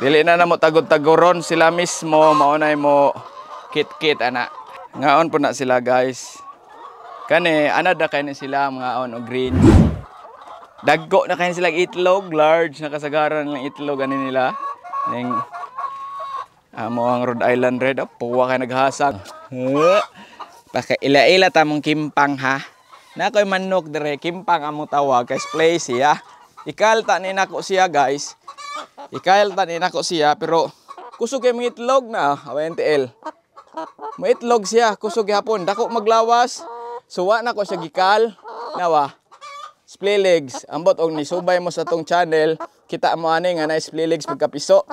Dili na namo tagod-taguron sila mismo maunay mo kit-kit ana. Ngaon po na sila guys. Kani ana da kani sila ngaon og green. Daggo na kani sila itlog, large na kasagaran ng itlog ani nila. Ning amo ang Rhode Island Red, oh, puwa ka naghasag. Paka ila-ila tamong kimpang ha. Nakoy manok dere, kimpang amo tawag guys, place siya. Ikalta ni nako siya guys. Ikail tanin nako siya pero kusog kay itlog na awen TL. Maitlog siya kusog hapon dako maglawas. Suwa na ko siya gikal nawa. Splay legs ambot og ni subay mo sa tong channel kita mo ani nga na splay legs pagkapiso.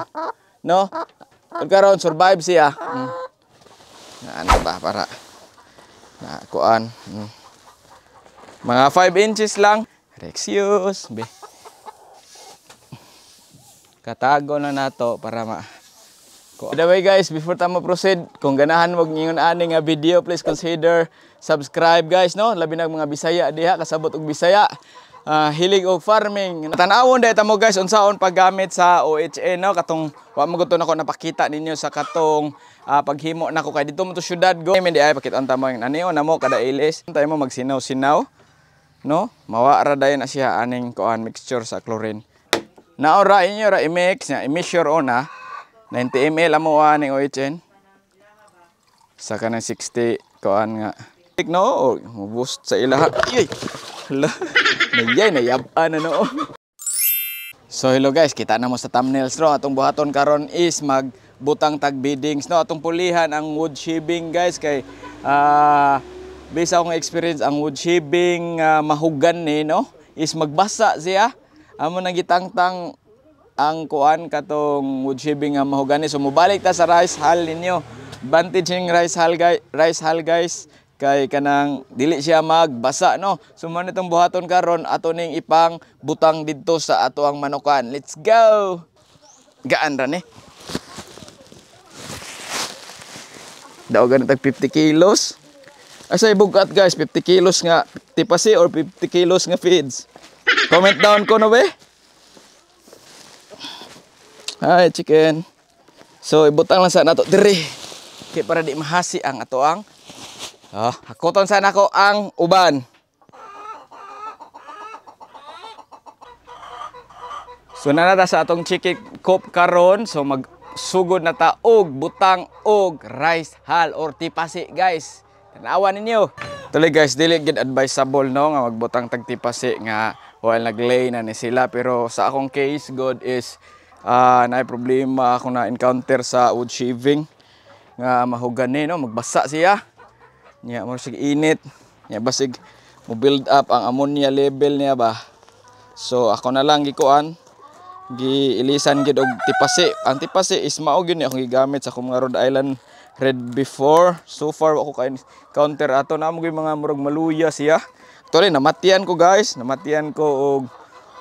No? Ug survive siya. Mm. Ano ba para na kuan. Mm. Mga 5 inches lang. Rexius. Be katago na nato para ma By the way guys, before tama proceed, kung ganahan wag ningon ani nga video, please consider subscribe guys no. Labi na mga Bisaya diha kasabot og Bisaya. Uh, hilig og farming. Tan-awon dai mo guys unsaon paggamit sa OHA no katong wa mo gusto nako napakita ninyo sa katong uh, paghimo nako kay dito mo to syudad go. May ay ay pakit-on ta mo aniyo namo kada ilis. Tayo mo magsinaw-sinaw no. Mawa ra dayon na siya aning koan mixture sa chlorine. Naura inyo ra i-mix nya, i-measure ona 90 ml amo ani oitchen. Sa kanang 60 kuan nga. Tigno, boost sa ila. Ay. Hala. Nayay na yab na no. So hello guys, kita na mo sa thumbnails no. Atong buhaton karon is mag butang tag biddings no. Atong pulihan ang wood shaving guys kay uh, based akong experience ang wood shaving uh, mahugan ni no is magbasa siya amo nagitangtang ang kuan katong wood shaving nga mahogani. So mubalik ta sa rice hall ninyo. Vantage ning rice hall guys, rice hall guys kay kanang dili siya magbasa no. So mo nitong buhaton karon ato ning ipang butang didto sa ato ang manukan. Let's go. Gaan ra ni. Eh. Daogan tag 50 kilos. Asa ibugat guys, 50 kilos nga tipasi or 50 kilos nga feeds. Comment down ko no be. Ay chicken. So ibutang lang sa nato diri. Kay para di mahasi ang ato ang Oh, ah, hakuton sana ko ang uban. So na nanata sa atong chicken coop karon so mag sugod na ta og butang og rice hall or tipasi guys. Tanawan ninyo. Tuloy guys, dili gid advisable no nga magbutang tag tipasi nga while naglay na ni sila pero sa akong case god is uh, ah, na problema ako na encounter sa wood shaving nga mahugan ni no magbasa siya nya mo sig init nya basig mo build up ang ammonia level niya ba so ako na lang gikuan giilisan gid og tipasi ang tipasi is mao gyud ni akong gigamit sa akong mga Rhode Island red before so far ako kay counter ato na mga murag maluya siya Actually, namatian ko guys. Namatian ko og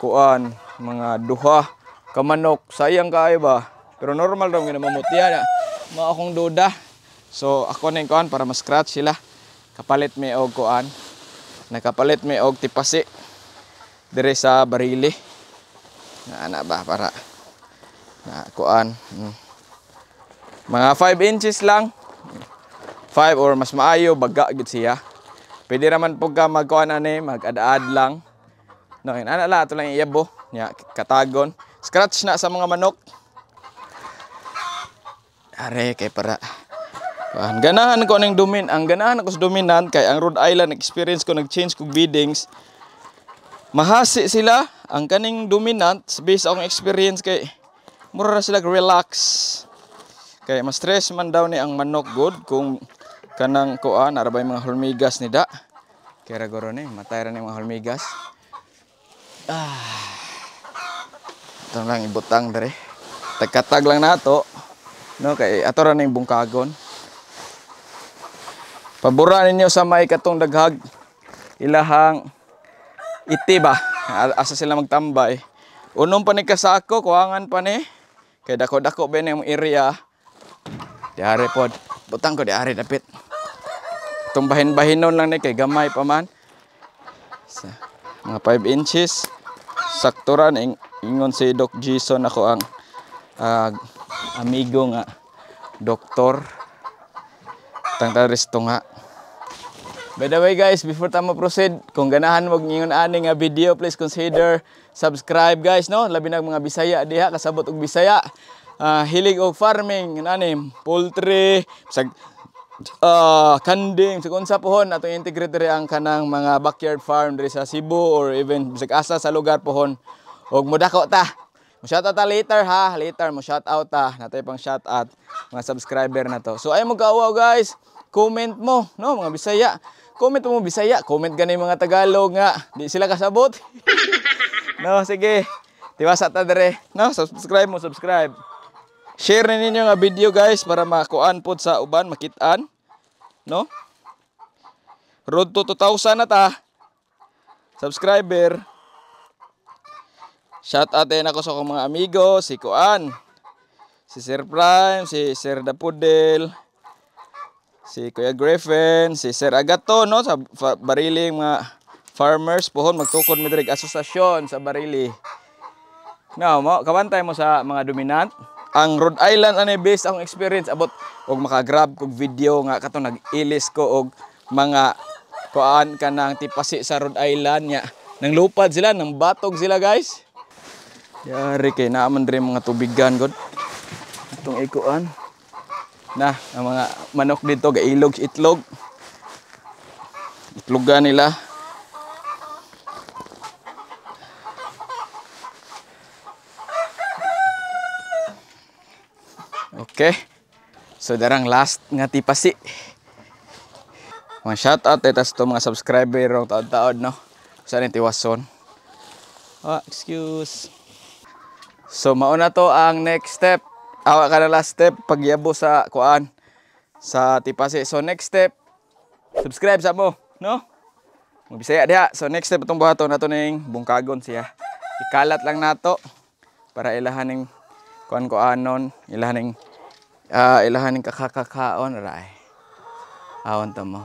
kuan mga duha kamanok. Sayang kaay ba? Pero normal raw nga mamutian. Ah. Mga akong duda. So ako na kuan para ma-scratch sila. Kapalit mi og kuan. Nakapalit mi og tipasi dire sa barili. Na ana ba para na kuan. Hmm. Mga 5 inches lang. 5 or mas maayo baga gid siya. Pwede naman po ka magkuhan ani, mag-ad-ad lang. No, yun, ana la, ito lang iyabo. Nya, katagon. Scratch na sa mga manok. Are, kay para. Ang ganahan ko ng domin, ang ganahan ko sa dominan, kay ang Rhode Island experience ko, nag-change ko biddings. Mahasi sila, ang kaning dominant, based akong experience kay, mura sila relax. Kay mas stress man daw ni ang manok good kung kanang kuan ara ba mga hormigas ni da kaya goro ni matay ra ni mga hormigas ah tong lang ibutang dere tagkatag lang nato no kay ato ra ning bungkagon pabura ninyo sa may katong daghag ilahang itiba asa sila magtambay unong pa ni kasako kuangan pa ni kay dako dako ba ni area diare pod butang ko diare dapit Itong bahin-bahinon lang ni kay gamay pa man. Sa, mga 5 inches. Sakturan ing, ingon si Doc Jason ako ang uh, amigo nga doktor tangtaris to nga. By the way guys, before tamo proceed, kung ganahan mo ngingon ani nga video, please consider subscribe guys no. Labi na mga Bisaya diha kasabot og Bisaya. Uh, hilig og farming, nanim, poultry, sag uh, kanding sa unsa pohon atong integrate diri ang kanang mga backyard farm diri sa Cebu or even bisag asa sa lugar pohon og mudako ta mo shout out ta later ha later mo shout out ta natay pang shout out mga subscriber na to so ay mo kaawaw guys comment mo no mga Bisaya comment mo Bisaya comment gani mga Tagalog nga di sila kasabot no sige tiwasa ta dire no subscribe mo subscribe Share na ninyo nga video guys para makuan pod sa uban makitaan. No? Road to 2000 na ta. Subscriber. Shout out din ako sa akong mga amigo, si Kuan, si Sir Prime, si Sir Dapudel, si Kuya Griffin, si Sir Agato, no? Sa bariling mga farmers pohon magtukod midrig asosasyon sa barili. Nga mo, kabantay mo sa mga dominant ang Rhode Island ani eh, based akong experience abot og makagrab kog video nga kato nag-ilis ko og mga kuan kanang ng tipasi sa Rhode Island nya nang lupad sila nang batog sila guys yari kay naaman dre mga tubigan god itong ikuan na ang mga manok dito gailog itlog itlogan nila Okay? So darang last nga tipasi. Mga shout out itas eh, to mga subscriber rong taod-taod no. Sa ni tiwason. oh, ah, excuse. So mauna to ang next step. Awa ka na last step pagyabo sa kuan sa tipasi. So next step subscribe sa mo, no? Mabisaya diha. So next step itong buhaton nato ning bungkagon siya. Ikalat lang nato para ilahan ning kuan-kuanon, ilahan ning uh, ah, ilahan ning kakakakaon ray awon ta mo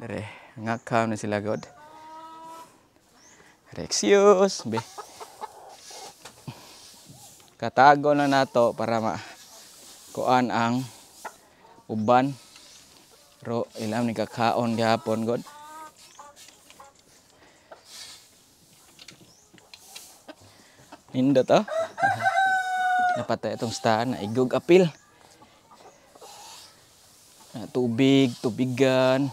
dire ngakam na sila god Rexius be katago na nato para ma kuan ang uban ro ilam ni kakaon gihapon god Nindot oh napatay itong staan na igog apil na tubig tubigan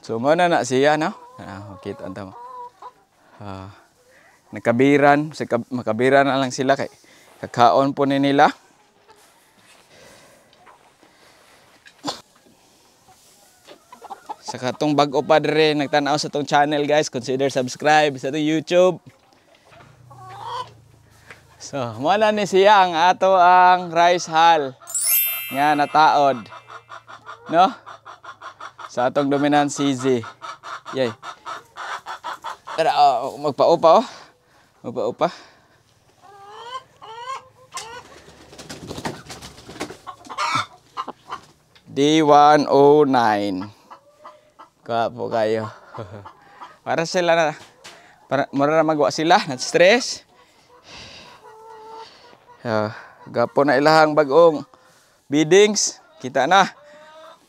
so muna na siya no ah, okay ito mo ah, nakabiran makabiran na lang sila kay kakaon po ni nila sa katong bago pa rin, nagtanaw sa itong channel guys, consider subscribe sa itong YouTube. So, muna ni siya ang ato ang rice hull nga nataod. No? Sa atong dominant CZ. Yay. Tara, oh, oh, magpaupa oh. Magpaupa. D109. Kapo kayo. para sila na para mura na magawa sila, na stress. Ah, gapo na ilahang bagong biddings. Kita na.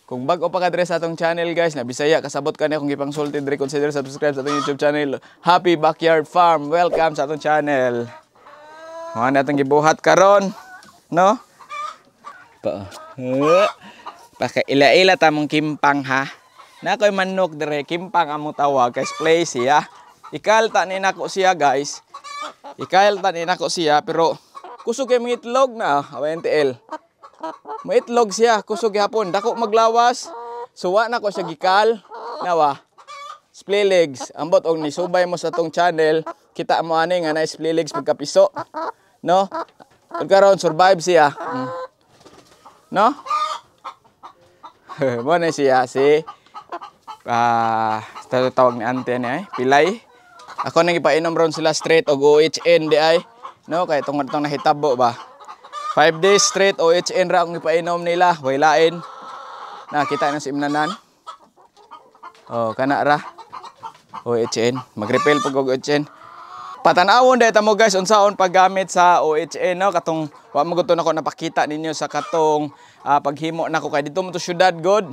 Kung bago pa ka dre sa atong channel guys, na Bisaya kasabot ka na kung ipang sulted reconsider subscribe sa atong YouTube channel Happy Backyard Farm. Welcome sa atong channel. Mga natong gibuhat karon, no? Pa. Eh, Paka ila-ila tamong kimpang ha. Na koy manok dere kimpang amo tawag guys, play siya. Ikalta ni nako siya guys. Ikalta ni nako siya pero kusog kay mangitlog na awentiel ah, maitlog siya kusog hapon. dako maglawas suwa na ko siya gikal nawa splay legs ambot og nisubay mo sa tong channel kita mo ani nga na splay legs pagkapiso no ug survive siya hmm. no mo na siya si ah tawag ni ante ni ay pilay ako nang ipainom ron sila straight og OHN di ay No, kay tungod itong nahitabo ba. 5 days straight OHN ra ang ipainom nila, wailain. Nakita na si Imnanan. Oh, kana ra. OHN, magrepel pag OHN. Patanawon dahil mo guys unsaon paggamit sa OHN no katong wa mo gusto nako napakita ninyo sa katong uh, paghimo nako kay dito mo to syudad god.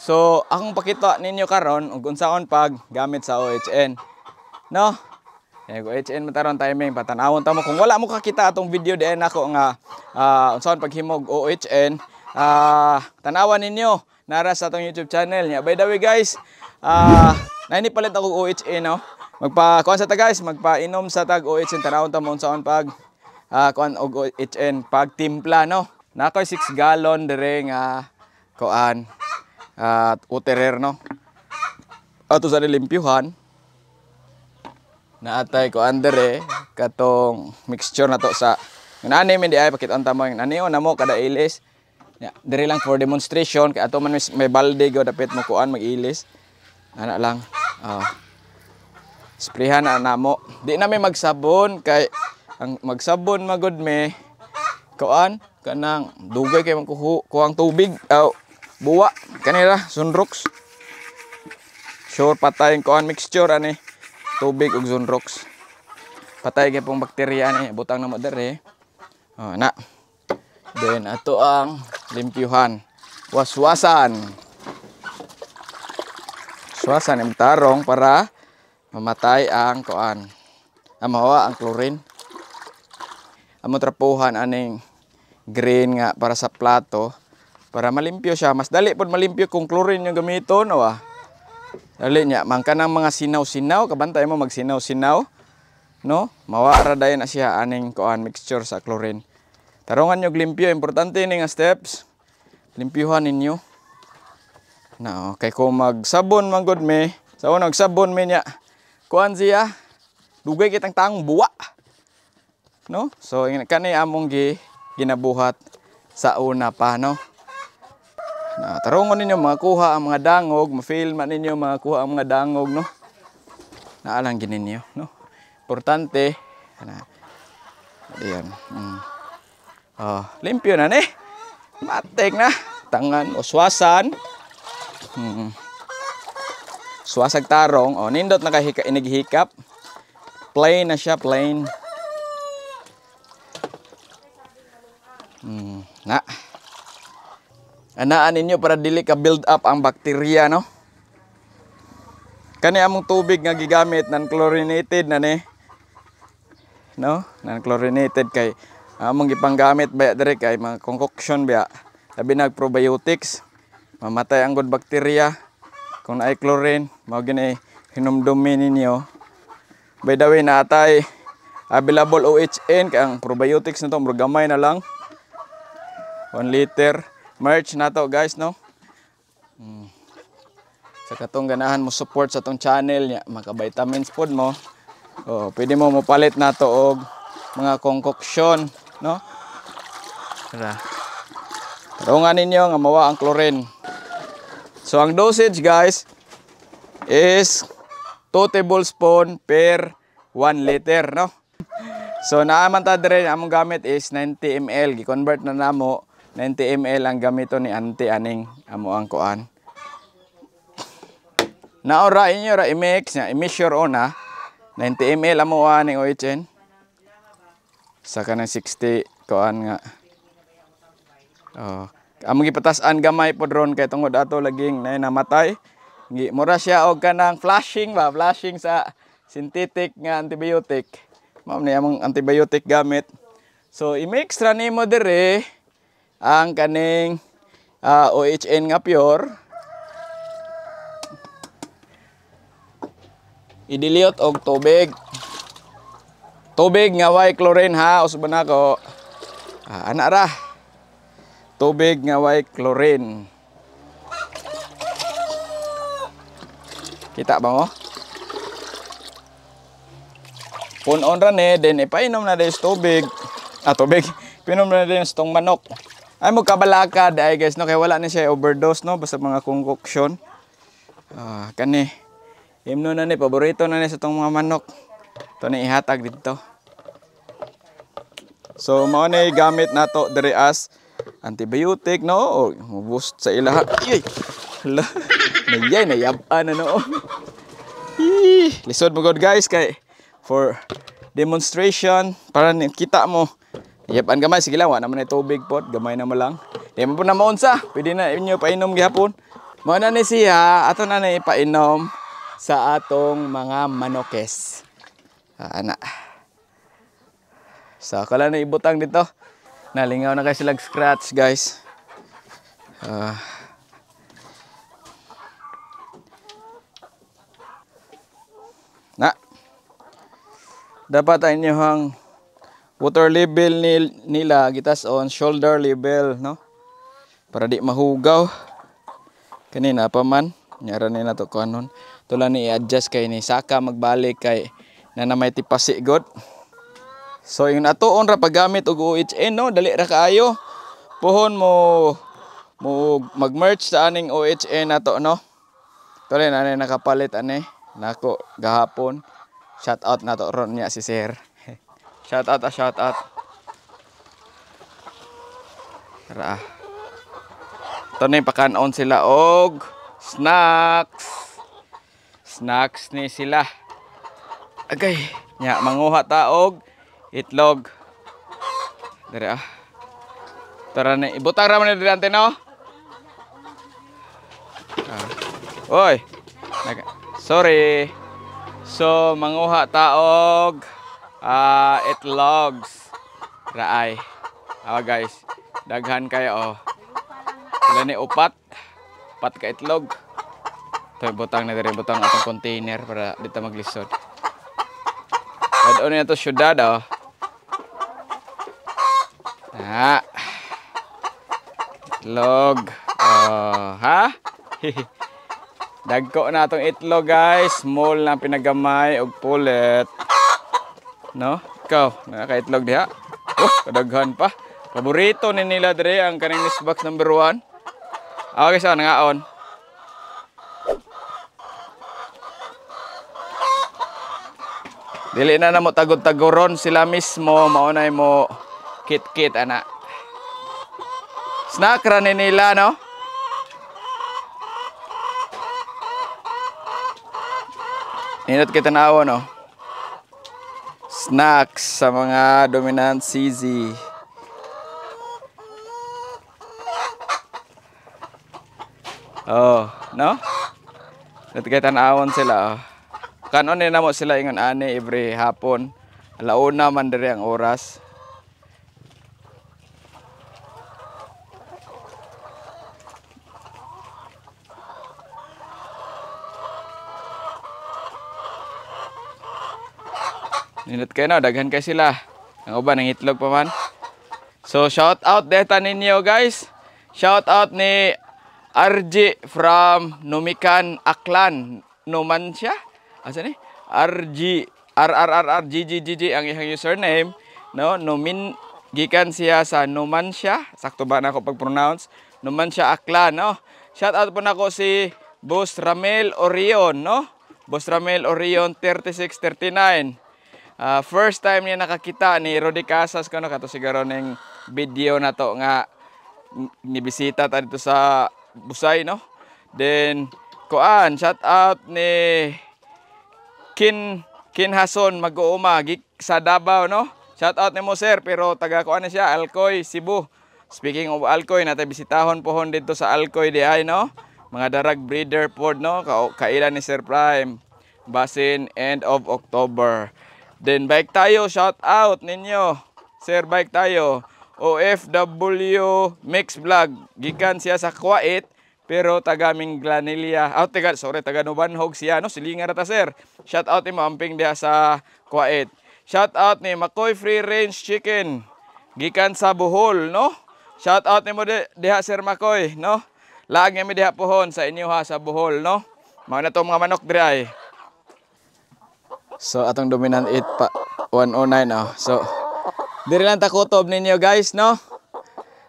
So, akong pakita ninyo karon ug unsaon paggamit sa OHN. No? Kaya ko HN mataron timing patanawon ta mo kung wala mo kakita atong video diin ako nga uh, unsaon paghimog OHN uh, ah, tanawan ninyo nara sa atong YouTube channel niya. By the way guys, uh, ah, ini palit ako OHN no. Magpa kuan sa ta guys, magpainom sa tag OHN tanawon ta mo unsaon pag uh, kuan og OHN pag timpla no. Nakoy 6 gallon dire nga kuan uh, uterer no. Ato sa limpyuhan naatay ko under eh katong mixture na to sa nani min di ay pakit on tamo nani on namo kada ilis yeah, dire lang for demonstration kay ato man may balde go dapat mo kuan mag ilis ana lang oh. Ah, sprayhan na namo di na may magsabon kay ang magsabon magod me kuan kanang dugay kay mangkuho kuang tubig aw oh, buwa kanila sunrox sure patay kuan mixture ani tubig ug sunrox patay gyud pong bakterya ni butang na mo dere oh, na then ato ang limpyuhan waswasan waswasan ang tarong para mamatay ang kuan amawa ah, ang chlorine amo trapuhan aning green nga para sa plato para malimpyo siya mas dali pod malimpyo kung chlorine yung gamiton no ah Dali niya, mangka ng mga sinaw-sinaw, kabantay mo magsinaw-sinaw, no? Mawara dayon na siya aning koan mixture sa chlorine. Tarungan nyo glimpyo, importante ni nga steps. Limpyuhan ninyo. Na, okay ko magsabon man gud me. Sa so, nagsabon me niya. Kuan siya. Dugay kitang tang buwa. No? So kani among gi ginabuhat sa una pa no. Na tarungon ninyo makuha ang mga dangog, ma man ninyo makuha ang mga dangog no. Naalang ginin niyo no. Importante na Ayan. Mm. Oh, limpyo na ni. Matik na. Tangan o swasan. Mm. Swasag tarong. O, nindot na kahika, inighikap. Plain na siya, plain. Mm. Na. Anaan ninyo para dili ka build up ang bakterya no. Kani among tubig nga gigamit nan chlorinated na ni. No? Nan chlorinated kay among gipanggamit ba dire kay mga concoction ba. Labi nag probiotics mamatay ang good bakterya kung naay chlorine mao gini hinumdumi ninyo. By the way natay available OHN kay ang probiotics nito gamay na lang 1 liter merch na to guys no hmm. sa katong ganahan mo support sa tong channel nya maka vitamins pod mo oh pwede mo mopalit na to og mga concoction no tara tarungan ninyo nga mawa ang chlorine so ang dosage guys is 2 tablespoon per 1 liter no so naaman ta dire among gamit is 90 ml gi-convert na namo 90 ml ang gamito ni Ante Aning amo ang kuan. Naora inyo ra i-mix na i-measure ona 90 ml amo aning oitchen. Sa kanang 60 kuan nga. Oh, amo gipatas-an gamay pod ron kay tungod ato laging na namatay. Ngi mura siya og kanang flashing ba, flashing sa synthetic nga antibiotic. Ma'am, ni among antibiotic gamit. So, i-mix ra nimo dire ang kaning uh, ah, OHN nga pure idiliot og tubig tubig nga way chlorine ha usban nako ah, ana ra tubig nga way chlorine kita ba mo punon ra ni eh, then ipainom na des tubig ah tubig pinom na din sa manok ay magkabalakad ay guys no kay wala na siya overdose no basta mga concoction ah kani himno na ni paborito na ni sa tong mga manok to ni ihatag dito so mao na gamit nato diri as antibiotic no o boost sa ilaha ay hala nayay nayaba ano no Lisod mo god guys kay for demonstration para kita mo Yep, ang gamay, sige lang, wala naman ay big pot, gamay na mo lang. Di mo po na maunsa, pwede na inyo painom gihapon. Mga na ni siya, ato na na ipainom sa atong mga manokes. Ah, ana. So, kala na ibutang dito. Nalingaw na kayo sila scratch, guys. Ah. Na. Dapat ay inyo hang water level nila gitas on shoulder level no para di mahugaw kanina pa man nyara nila to kanon tula ni adjust kay ni saka magbalik kay na namay tipasi god so yung natuon ra paggamit og OHN no dali ra kaayo puhon mo mo mag-merge sa aning OHN nato no tuli na nakapalit ani nako gahapon shout out nato ron niya si sir Shout out ah, shout out. Tara ah. Ito na yung pakanaon sila og snacks. Snacks ni sila. Agay. Nya, manguha ta og itlog. Dari ah. Tara na. Ibutang raman na dirante no? Ah. Oy. Sorry. So, manguha ta og Ah, uh, itlogs. Raay. Ah, guys. Daghan kayo, oh. Sila ni upat. Upat ka itlog. Ito, butang na diri. Butang atong container para dito maglisod. Pwede na ito syudad, oh. Ah. Itlog. Oh, ha? Dagko na itong itlog, guys. Small na pinagamay og pulit. No? Ikaw, nakakaitlog diha. Oh, kadaghan pa. Paborito ni nila dire ang kaning box number 1. Okay, so nangaon. Dili na namo tagod-tagoron sila mismo maunay mo kit-kit ana. Snack ra ni nila no. Inot kita na awo no snacks sa mga dominant CZ. Oh, no? Natigatan awon sila. Oh. Kanon ni namo sila ingon ani every hapon. Alauna man diri ang oras. Nindot kayo no, daghan kay sila. Ang uban ng itlog pa man. So shout out deta ninyo guys. Shout out ni RJ from Numikan Aklan. Numan siya? Asa ni? RG RRRRGGGG ang iyang username no Numin gikan siya sa Numan siya. Sakto ba na ako pag-pronounce? Numan siya Aklan no. Shout out po nako si Boss Ramel Orion no. Boss Ramel Orion 3639. Uh, first time niya nakakita ni Rudy Casas kano kato siguro ning video na to nga nibisita ta dito sa Busay no. Then koan shout out ni Kin Kin Hason mag-uuma sa Davao no. Shout out ni mo sir pero taga koan na siya Alcoy Cebu. Speaking of Alcoy nata bisitahon pohon dito sa Alcoy di no. Mga darag breeder pod no kailan ni Sir Prime basin end of October. Then bike tayo, shout out ninyo. Sir bike tayo. OFW Mix Vlog. Gikan siya sa Kuwait pero taga Minglanilla. Oh, taga, sorry, taga Nubanhog siya. No, silingan rata sir. Shout out ni Mamping diha sa Kuwait. Shout out ni Makoy Free Range Chicken. Gikan sa Bohol, no? Shout out ni mo diha Sir Makoy, no? Laag mi diha pohon sa inyo ha sa Bohol, no? Mao na to mga manok diri So atong dominant 8 pa 109 oh. So diri lang ta kutob ninyo guys no.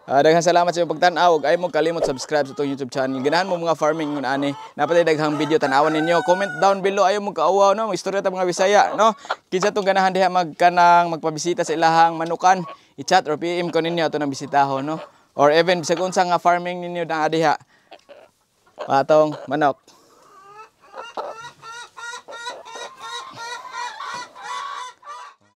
Uh, daghang salamat sa inyong pagtan-aw ug ay mo kalimot subscribe sa itong YouTube channel. Ganahan mo mga farming ngun ani. Napatay daghang video tan-awon ninyo. Comment down below ayo mo kauaw no, istorya ta mga Bisaya no. Kinsa tong ganahan diha magkanang magpabisita sa ilahang manukan, i-chat or PM ko ninyo ato nang bisitaho no. Or even bisag unsa nga farming ninyo dang adiha. Atong manok.